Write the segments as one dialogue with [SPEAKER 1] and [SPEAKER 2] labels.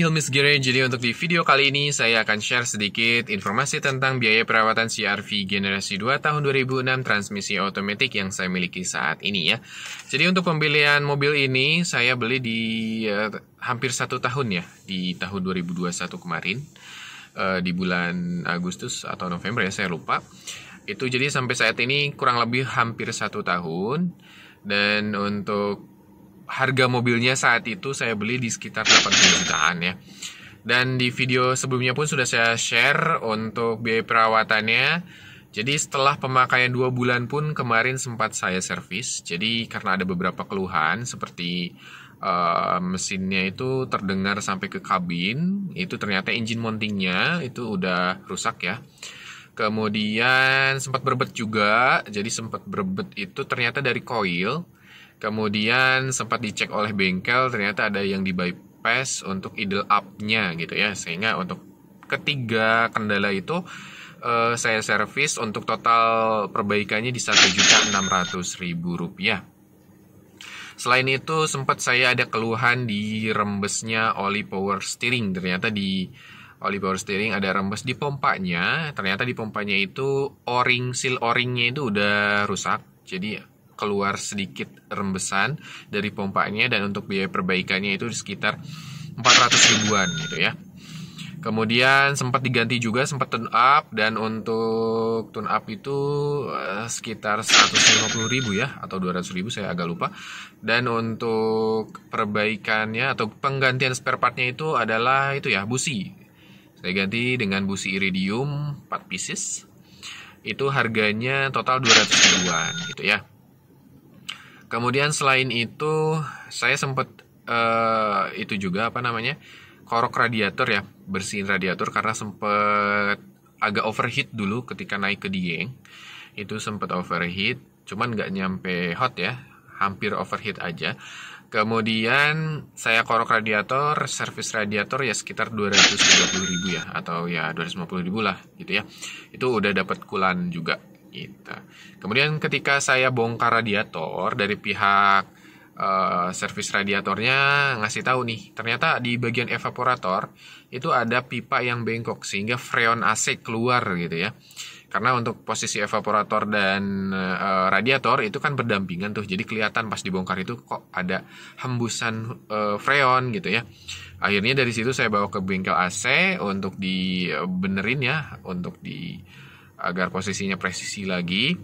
[SPEAKER 1] Hilmis Hilmi jadi untuk di video kali ini saya akan share sedikit informasi tentang biaya perawatan CRV generasi 2 tahun 2006 transmisi otomatis yang saya miliki saat ini ya. Jadi untuk pembelian mobil ini saya beli di eh, hampir satu tahun ya, di tahun 2021 kemarin, uh, di bulan Agustus atau November ya saya lupa. Itu jadi sampai saat ini kurang lebih hampir satu tahun. Dan untuk harga mobilnya saat itu saya beli di sekitar 80 jutaan ya. Dan di video sebelumnya pun sudah saya share untuk biaya perawatannya. Jadi setelah pemakaian 2 bulan pun kemarin sempat saya servis. Jadi karena ada beberapa keluhan seperti uh, mesinnya itu terdengar sampai ke kabin, itu ternyata engine mountingnya itu udah rusak ya. Kemudian sempat berbet juga, jadi sempat berbet itu ternyata dari coil Kemudian sempat dicek oleh bengkel ternyata ada yang di bypass untuk idle up-nya gitu ya. Sehingga untuk ketiga kendala itu uh, saya servis untuk total perbaikannya di ribu rupiah. Selain itu sempat saya ada keluhan di rembesnya oli power steering. Ternyata di oli power steering ada rembes di pompanya ternyata di pompanya itu o-ring seal o-ringnya itu udah rusak jadi keluar sedikit rembesan dari pompanya dan untuk biaya perbaikannya itu sekitar 400 ribuan gitu ya. Kemudian sempat diganti juga sempat tune up dan untuk tune up itu eh, sekitar 150 ribu ya atau 200 ribu saya agak lupa. Dan untuk perbaikannya atau penggantian spare partnya itu adalah itu ya busi. Saya ganti dengan busi iridium 4 pieces. Itu harganya total 200 ribuan gitu ya. Kemudian selain itu saya sempat uh, eh, itu juga apa namanya korok radiator ya bersihin radiator karena sempat agak overheat dulu ketika naik ke Dieng itu sempat overheat cuman nggak nyampe hot ya hampir overheat aja kemudian saya korok radiator servis radiator ya sekitar 230 ribu ya atau ya 250 ribu lah gitu ya itu udah dapat kulan juga Gitu. Kemudian ketika saya bongkar radiator dari pihak uh, servis radiatornya ngasih tahu nih, ternyata di bagian evaporator itu ada pipa yang bengkok sehingga freon AC keluar gitu ya. Karena untuk posisi evaporator dan uh, radiator itu kan berdampingan tuh, jadi kelihatan pas dibongkar itu kok ada hembusan uh, freon gitu ya. Akhirnya dari situ saya bawa ke bengkel AC untuk dibenerin ya, untuk di agar posisinya presisi lagi.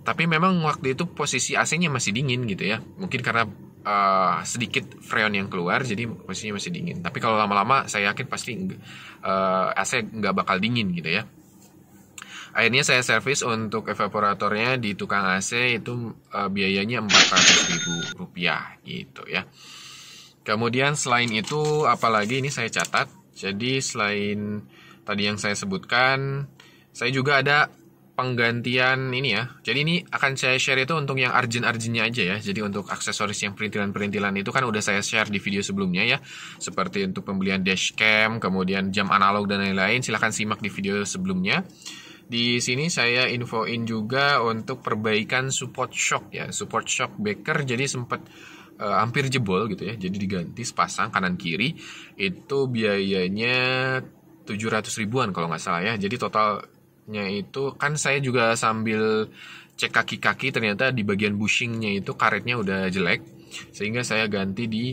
[SPEAKER 1] Tapi memang waktu itu posisi AC-nya masih dingin gitu ya. Mungkin karena uh, sedikit freon yang keluar jadi posisinya masih dingin. Tapi kalau lama-lama saya yakin pasti uh, AC nggak bakal dingin gitu ya. Akhirnya saya servis untuk evaporatornya di tukang AC itu uh, biayanya 400 ribu rupiah gitu ya. Kemudian selain itu apalagi ini saya catat. Jadi selain tadi yang saya sebutkan saya juga ada penggantian ini ya. Jadi ini akan saya share itu untuk yang arjen-arjennya aja ya. Jadi untuk aksesoris yang perintilan-perintilan itu kan udah saya share di video sebelumnya ya. Seperti untuk pembelian dashcam, kemudian jam analog dan lain-lain. Silahkan simak di video sebelumnya. Di sini saya infoin juga untuk perbaikan support shock ya. Support shock backer jadi sempat uh, eh, hampir jebol gitu ya. Jadi diganti sepasang kanan kiri itu biayanya 700 ribuan kalau nggak salah ya. Jadi total nya itu kan saya juga sambil cek kaki-kaki ternyata di bagian bushingnya itu karetnya udah jelek sehingga saya ganti di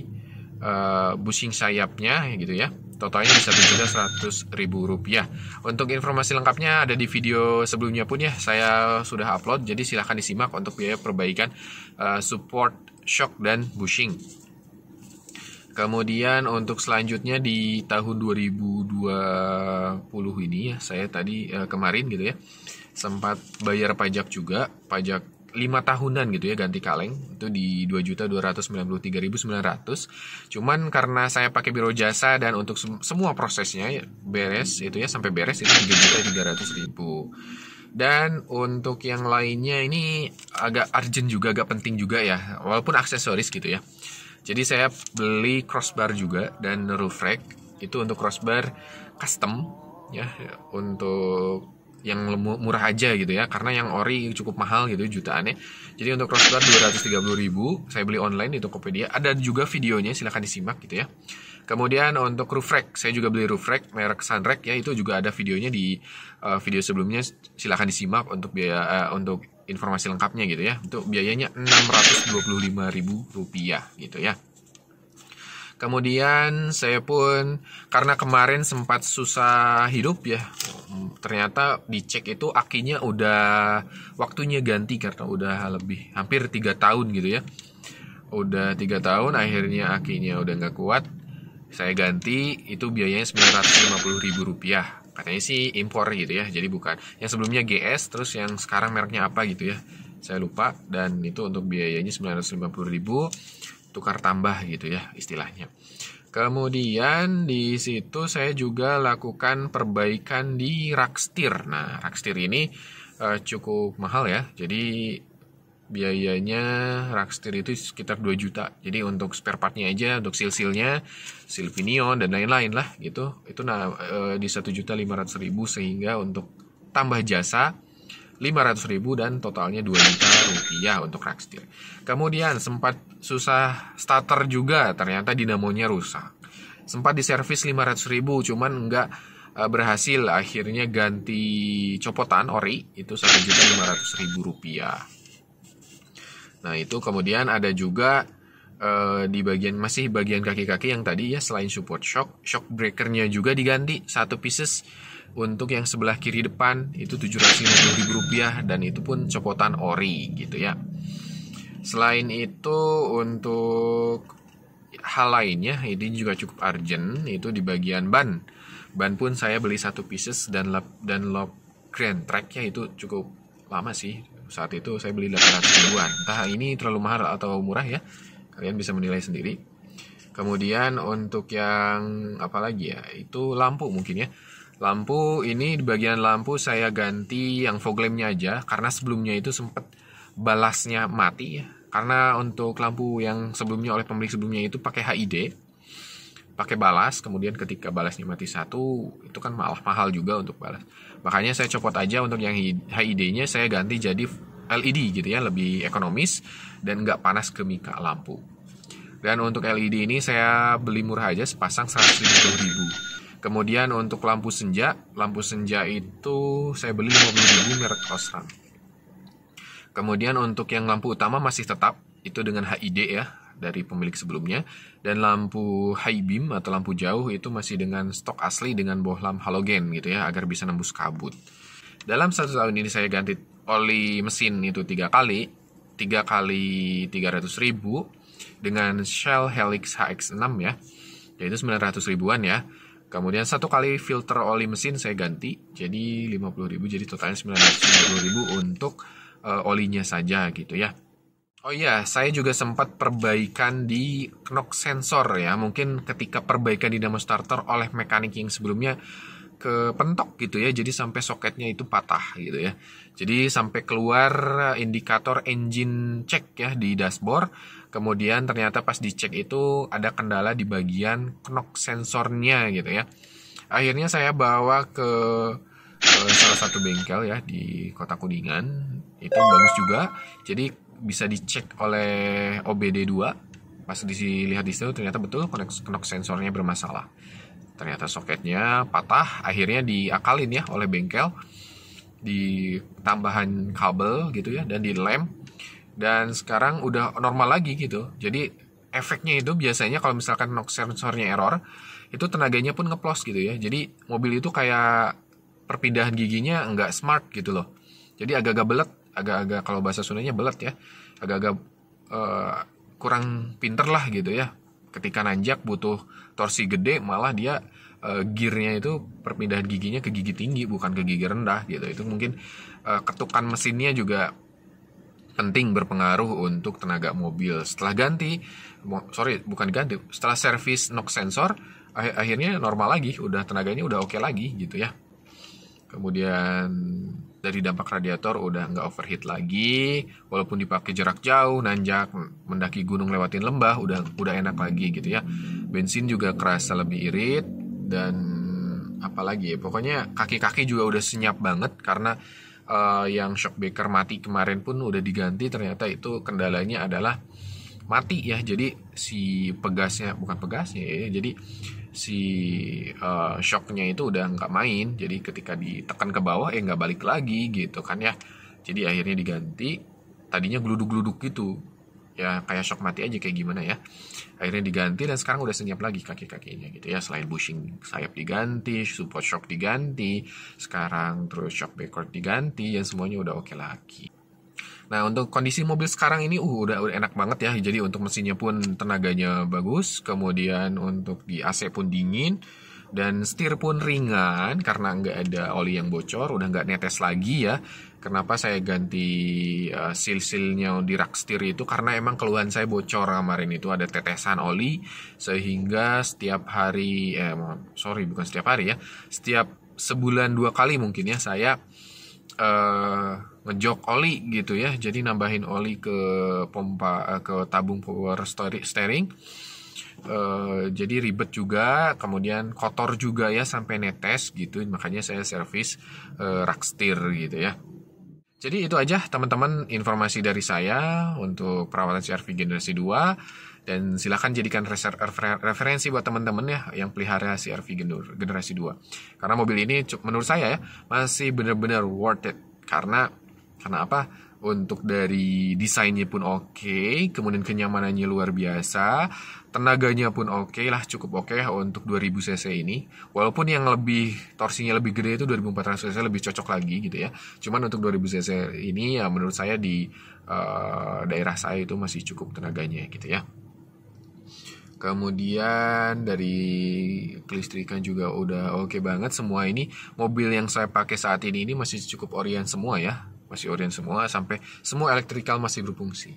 [SPEAKER 1] uh, bushing sayapnya gitu ya totalnya bisa berjuta seratus ribu rupiah untuk informasi lengkapnya ada di video sebelumnya pun ya saya sudah upload jadi silahkan disimak untuk biaya perbaikan uh, support shock dan bushing Kemudian untuk selanjutnya di tahun 2020 ini ya, saya tadi eh, kemarin gitu ya sempat bayar pajak juga, pajak 5 tahunan gitu ya ganti kaleng itu di 2.293.900. Cuman karena saya pakai biro jasa dan untuk sem semua prosesnya ya, beres itu ya sampai beres itu 3.300.000. Dan untuk yang lainnya ini agak urgent juga, agak penting juga ya, walaupun aksesoris gitu ya. Jadi saya beli crossbar juga dan roof rack itu untuk crossbar custom ya untuk yang murah aja gitu ya karena yang ori cukup mahal gitu jutaannya jadi untuk crossbar 230.000 saya beli online di Tokopedia ada juga videonya silahkan disimak gitu ya kemudian untuk roof rack saya juga beli roof rack merek Sunrack ya itu juga ada videonya di uh, video sebelumnya silahkan disimak untuk biaya uh, untuk informasi lengkapnya gitu ya untuk biayanya 625.000 rupiah gitu ya kemudian saya pun karena kemarin sempat susah hidup ya ternyata dicek itu akinya udah waktunya ganti karena udah lebih hampir tiga tahun gitu ya udah tiga tahun akhirnya akinya udah nggak kuat saya ganti itu biayanya 950 ribu rupiah katanya sih impor gitu ya jadi bukan yang sebelumnya GS terus yang sekarang mereknya apa gitu ya saya lupa dan itu untuk biayanya 950.000 tukar tambah gitu ya istilahnya Kemudian di situ saya juga lakukan perbaikan di rak setir. Nah, rak setir ini uh, cukup mahal ya. Jadi biayanya Rockster itu sekitar 2 juta jadi untuk spare partnya aja untuk silsilnya silvinion dan lain-lain lah gitu itu nah e, di satu juta lima ratus ribu sehingga untuk tambah jasa 500 ribu dan totalnya 2 juta rupiah untuk rakster Kemudian sempat susah starter juga ternyata dinamonya rusak. Sempat diservis 500 ribu cuman nggak e, berhasil akhirnya ganti copotan ori itu satu juta lima ratus ribu rupiah Nah itu kemudian ada juga uh, di bagian masih bagian kaki-kaki yang tadi ya selain support shock, shock breakernya juga diganti satu pieces untuk yang sebelah kiri depan itu tujuh ratus ribu rupiah dan itu pun copotan ori gitu ya. Selain itu untuk hal lainnya ini juga cukup urgent itu di bagian ban. Ban pun saya beli satu pieces dan lap, dan lock grand track ya itu cukup lama sih saat itu saya beli 800 ribuan entah ini terlalu mahal atau murah ya kalian bisa menilai sendiri kemudian untuk yang apa lagi ya itu lampu mungkin ya lampu ini di bagian lampu saya ganti yang fog lampnya aja karena sebelumnya itu sempat balasnya mati ya karena untuk lampu yang sebelumnya oleh pemilik sebelumnya itu pakai HID pakai balas kemudian ketika balasnya mati satu itu kan malah mahal juga untuk balas makanya saya copot aja untuk yang HID-nya saya ganti jadi LED gitu ya lebih ekonomis dan nggak panas ke mika lampu dan untuk LED ini saya beli murah aja sepasang 150000 ribu kemudian untuk lampu senja lampu senja itu saya beli 50000 ribu merek Osram kemudian untuk yang lampu utama masih tetap itu dengan HID ya dari pemilik sebelumnya dan lampu high beam atau lampu jauh itu masih dengan stok asli dengan bohlam halogen gitu ya agar bisa nembus kabut. Dalam satu tahun ini saya ganti oli mesin itu tiga kali, tiga kali 300 ribu dengan Shell Helix HX6 ya, yaitu 900 ribuan ya. Kemudian satu kali filter oli mesin saya ganti jadi 50.000 jadi totalnya 950.000 untuk uh, olinya saja gitu ya. Oh iya, saya juga sempat perbaikan di knock sensor ya. Mungkin ketika perbaikan di dynamo starter oleh mekanik yang sebelumnya ke pentok gitu ya. Jadi sampai soketnya itu patah gitu ya. Jadi sampai keluar indikator engine check ya di dashboard. Kemudian ternyata pas dicek itu ada kendala di bagian knock sensornya gitu ya. Akhirnya saya bawa ke eh, salah satu bengkel ya di kota Kuningan itu bagus juga jadi bisa dicek oleh OBD2 pas dilihat di situ ternyata betul knock sensornya bermasalah ternyata soketnya patah akhirnya diakalin ya oleh bengkel di tambahan kabel gitu ya dan dilem dan sekarang udah normal lagi gitu jadi efeknya itu biasanya kalau misalkan knock sensornya error itu tenaganya pun ngeplos gitu ya jadi mobil itu kayak perpindahan giginya nggak smart gitu loh jadi agak-agak belek agak-agak kalau bahasa Sundanya belet ya agak-agak uh, kurang pinter lah gitu ya ketika nanjak butuh torsi gede malah dia uh, gearnya itu perpindahan giginya ke gigi tinggi bukan ke gigi rendah gitu itu mungkin uh, ketukan mesinnya juga penting berpengaruh untuk tenaga mobil setelah ganti sorry bukan ganti setelah servis knock sensor akhirnya normal lagi udah tenaganya udah oke okay lagi gitu ya kemudian dari dampak radiator udah nggak overheat lagi walaupun dipakai jarak jauh nanjak mendaki gunung lewatin lembah udah udah enak lagi gitu ya bensin juga kerasa lebih irit dan apalagi ya pokoknya kaki-kaki juga udah senyap banget karena uh, yang shockbreaker mati kemarin pun udah diganti ternyata itu kendalanya adalah mati ya jadi si pegasnya bukan pegasnya ya jadi si uh, shocknya itu udah nggak main jadi ketika ditekan ke bawah ya nggak balik lagi gitu kan ya jadi akhirnya diganti tadinya geluduk-geluduk gitu ya kayak shock mati aja kayak gimana ya akhirnya diganti dan sekarang udah senyap lagi kaki kakinya gitu ya selain bushing sayap diganti support shock diganti sekarang terus shock backward diganti yang semuanya udah oke okay lagi Nah untuk kondisi mobil sekarang ini uh, udah, udah enak banget ya. Jadi untuk mesinnya pun tenaganya bagus, kemudian untuk di AC pun dingin dan setir pun ringan karena nggak ada oli yang bocor, udah nggak netes lagi ya. Kenapa saya ganti uh, eh, silnya di rak setir itu karena emang keluhan saya bocor kemarin itu ada tetesan oli sehingga setiap hari eh sorry bukan setiap hari ya, setiap sebulan dua kali mungkin ya saya uh, ngejok oli gitu ya jadi nambahin oli ke pompa eh, ke tabung power steering Uh, jadi ribet juga, kemudian kotor juga ya sampai netes gitu. Makanya saya servis uh, eh, raktir gitu ya. Jadi itu aja teman-teman informasi dari saya untuk perawatan CRV generasi 2 dan silahkan jadikan referensi buat teman-teman ya yang pelihara CRV generasi 2. Karena mobil ini menurut saya ya masih benar-benar worth it karena karena apa? Untuk dari desainnya pun oke, okay, kemudian kenyamanannya luar biasa, tenaganya pun oke okay lah, cukup oke okay untuk 2000 cc ini. Walaupun yang lebih torsinya lebih gede itu 2400 cc lebih cocok lagi gitu ya. Cuman untuk 2000 cc ini ya menurut saya di uh, daerah saya itu masih cukup tenaganya gitu ya. Kemudian dari kelistrikan juga udah oke okay banget semua ini. Mobil yang saya pakai saat ini ini masih cukup orient semua ya masih orient semua sampai semua elektrikal masih berfungsi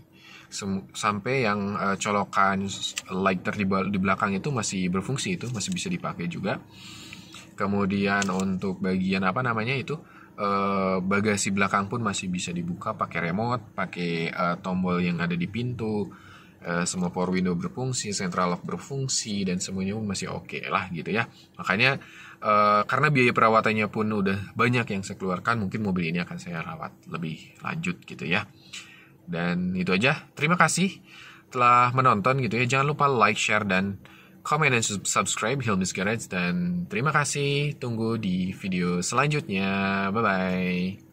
[SPEAKER 1] Sem sampai yang uh, colokan lighter di, di belakang itu masih berfungsi itu masih bisa dipakai juga kemudian untuk bagian apa namanya itu eh, bagasi belakang pun masih bisa dibuka pakai remote pakai uh, tombol yang ada di pintu Eh, semua power window berfungsi, central lock berfungsi dan semuanya masih oke okay lah gitu ya. Makanya eh, karena biaya perawatannya pun udah banyak yang saya keluarkan, mungkin mobil ini akan saya rawat lebih lanjut gitu ya. Dan itu aja. Terima kasih telah menonton gitu ya. Jangan lupa like, share dan comment dan subscribe Hilmis Garage dan terima kasih. Tunggu di video selanjutnya. Bye bye.